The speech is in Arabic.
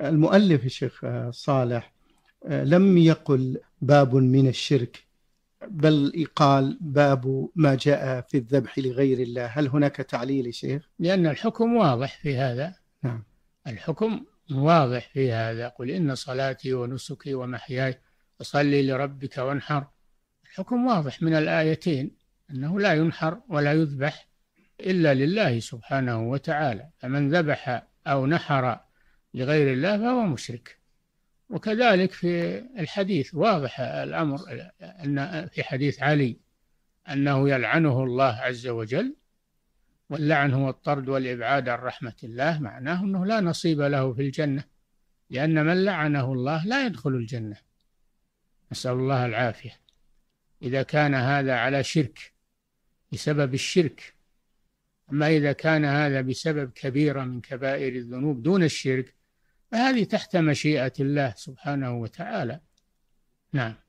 المؤلف الشيخ آه، صالح آه، لم يقل باب من الشرك بل قال باب ما جاء في الذبح لغير الله هل هناك تعليل شيخ؟ لأن الحكم واضح في هذا نعم الحكم واضح في هذا قل إن صلاتي ونسكي ومحياي أصلي لربك وانحر الحكم واضح من الآيتين أنه لا ينحر ولا يذبح إلا لله سبحانه وتعالى فمن ذبح أو نحر لغير الله فهو مشرك وكذلك في الحديث واضح الأمر أن في حديث علي أنه يلعنه الله عز وجل واللعن هو الطرد والإبعاد عن رحمة الله معناه أنه لا نصيب له في الجنة لأن من لعنه الله لا يدخل الجنة نسأل الله العافية إذا كان هذا على شرك بسبب الشرك أما إذا كان هذا بسبب كبيرة من كبائر الذنوب دون الشرك فهذه تحت مشيئة الله سبحانه وتعالى نعم